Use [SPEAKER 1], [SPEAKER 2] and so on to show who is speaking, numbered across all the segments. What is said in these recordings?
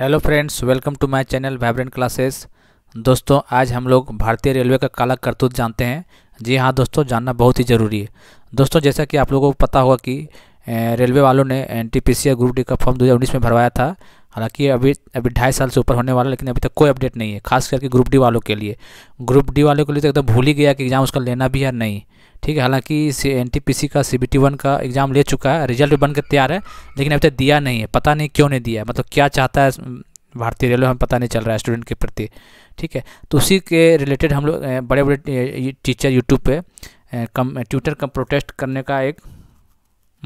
[SPEAKER 1] hello friends welcome to my channel vibrant classes दोस्तों आज हम लोग भारतीय रेलवे का काला करतूत जानते हैं जी हाँ दोस्तों जानना बहुत ही ज़रूरी है दोस्तों जैसा कि आप लोगों को पता होगा कि रेलवे वालों ने एन टी ग्रुप डी का फॉर्म 2019 में भरवाया था हालांकि अभी अभी ढाई साल से ऊपर होने वाला लेकिन अभी तक कोई अपडेट नहीं है खास करके ग्रुप डी वालों के लिए ग्रुप डी वालों के लिए तो एकदम भूल ही गया कि एग्ज़ाम उसका लेना भी है नहीं ठीक है हालांकि एन टी पी सी का सी बी टी वन का एग्ज़ाम ले चुका है रिजल्ट भी बन के तैयार है लेकिन अभी तक दिया नहीं है पता नहीं क्यों नहीं दिया है मतलब क्या चाहता है भारतीय रेलवे हमें पता नहीं चल रहा है स्टूडेंट के प्रति ठीक है तो उसी के रिलेटेड हम लोग बड़े बड़े टीचर यूट्यूब पर कम ट्विटर का प्रोटेस्ट करने का एक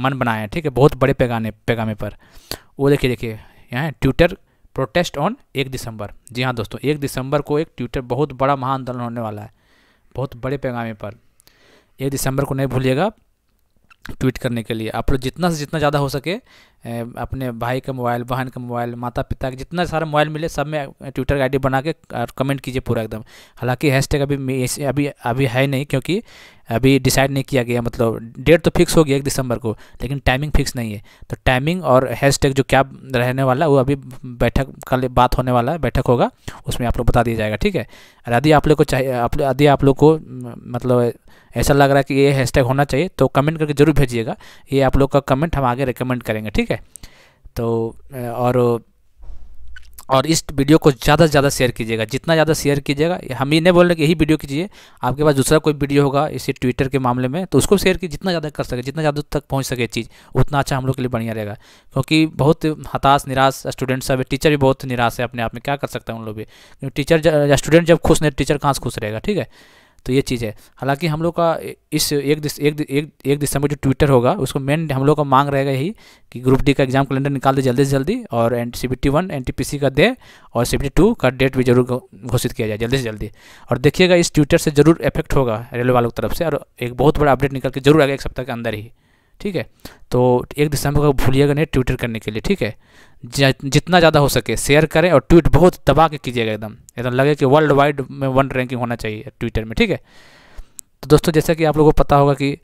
[SPEAKER 1] मन बनाया है ठीक है बहुत बड़े पैगाने पैगामे पर वो देखिए देखिए यहाँ ट्विटर प्रोटेस्ट ऑन एक दिसंबर जी हाँ दोस्तों एक दिसंबर को एक ट्विटर बहुत बड़ा आंदोलन होने वाला है बहुत बड़े पैगामे पर एक दिसंबर को नहीं भूलिएगा ट्वीट करने के लिए आप लोग जितना से जितना ज़्यादा हो सके अपने भाई का मोबाइल बहन का मोबाइल माता पिता का जितना सारा मोबाइल मिले सब में ट्विटर आई बना के और कमेंट कीजिए पूरा एकदम हालांकि हैशटैग अभी अभी अभी है नहीं क्योंकि अभी डिसाइड नहीं किया गया मतलब डेट तो फिक्स हो गया एक दिसंबर को लेकिन टाइमिंग फिक्स नहीं है तो टाइमिंग और हैश जो क्या रहने वाला वो अभी बैठक कल बात होने वाला है बैठक होगा उसमें आप लोग बता दिया जाएगा ठीक है और यदि आप लोग को चाहिए आप यदि आप लोग को मतलब ऐसा लग रहा है कि ये हैशटैग होना चाहिए तो कमेंट करके ज़रूर भेजिएगा ये आप लोग का कमेंट हम आगे रिकमेंड करेंगे ठीक है तो और और इस वीडियो को ज़्यादा से ज़्यादा शेयर कीजिएगा जितना ज़्यादा शेयर कीजिएगा हम ये नहीं बोल रहे कि यही वीडियो कीजिए आपके पास दूसरा कोई वीडियो होगा इसी ट्विटर के मामले में तो उसको शेयर कीजिए जितना ज़्यादा कर सके जितना ज़्यादा तक पहुँच सके चीज़ उतना अच्छा हम लोग के लिए बढ़िया रहेगा क्योंकि बहुत हताश निराश स्टूडेंट सब है टीचर भी बहुत निराश है अपने आप में क्या कर सकते हैं उन लोग भी टीचर स्टूडेंट जब खुश नहीं टीचर कहाँ से खुश रहेगा ठीक है तो ये चीज़ है हालांकि हम लोग का इस एक दिस, एक एक एक दिसंबर जो ट्विटर होगा उसको मेन हम लोग का मांग रहेगा यही कि ग्रुप डी का एग्जाम कैलेंडर निकाल दे जल्दी से जल्दी और N C B T one N T P C का दे और सी बी टी टू का डेट भी जरूर घोषित किया जाए जल्दी से जल्दी और देखिएगा इस ट्विटर से जरूर इफेक्ट होगा रेलवे वालों की तरफ से और एक बहुत बड़ा अपडेट निकल के जरूर आएगा एक सप्ताह के अंदर ही ठीक है तो एक दिसंबर को भूलिएगा नहीं ट्विटर करने के लिए ठीक है जितना ज़्यादा हो सके शेयर करें और ट्वीट बहुत दबा के कीजिएगा एकदम एकदम लगे कि वर्ल्ड वाइड में वन रैंकिंग होना चाहिए ट्विटर में ठीक है तो दोस्तों जैसा कि आप लोगों को पता होगा कि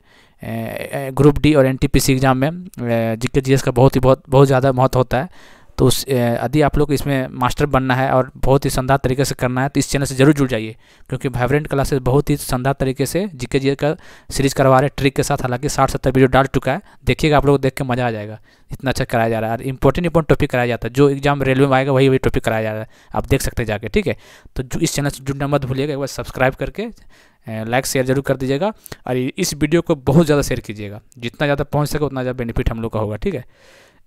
[SPEAKER 1] ग्रुप डी और एन एग्ज़ाम में जी के जी का बहुत ही बहुत बहुत ज़्यादा महत्व होता है तो उस यदि आप लोग इसमें मास्टर बनना है और बहुत ही शानदार तरीके से करना है तो इस चैनल से जरूर जुड़ जाइए क्योंकि वाइब्रेंट क्लासेस बहुत ही शानदार तरीके से जीके जी का सीरीज करवा रहे हैं ट्रिक के साथ हालांकि साठ सत्तर वीडियो डाल चुका है देखिएगा आप लोग देख के मजा आ जाएगा इतना अच्छा कराया जा रहा है और इंपॉर्टेंट इंपॉर्टेंट टॉपिक कराया जाता है जो एग्जाम रेलवे में आएगा वही वही टॉपिक कराया जा रहा है आप देख सकते हैं जाके ठीक है तो इस चैनल से जुड़ना मत भूलिएगा एक बार सब्सक्राइब करके लाइक शेयर जरूर कर दीजिएगा और इस वीडियो को बहुत ज़्यादा शेयर कीजिएगा जितना ज़्यादा पहुँच सके उतना ज़्यादा बेनिफिट हम लोग का होगा ठीक है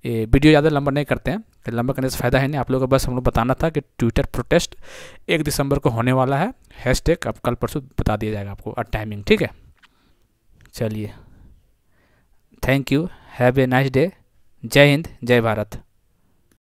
[SPEAKER 1] ये वीडियो ज़्यादा लंबा नहीं करते हैं तो लंबा करने से फ़ायदा है नहीं आप लोगों को बस हम लोग बताना था कि ट्विटर प्रोटेस्ट एक दिसंबर को होने वाला है हैश टैग अब कल परसों बता दिया जाएगा आपको टाइमिंग ठीक है चलिए thank you have a nice day जय हिंद जय भारत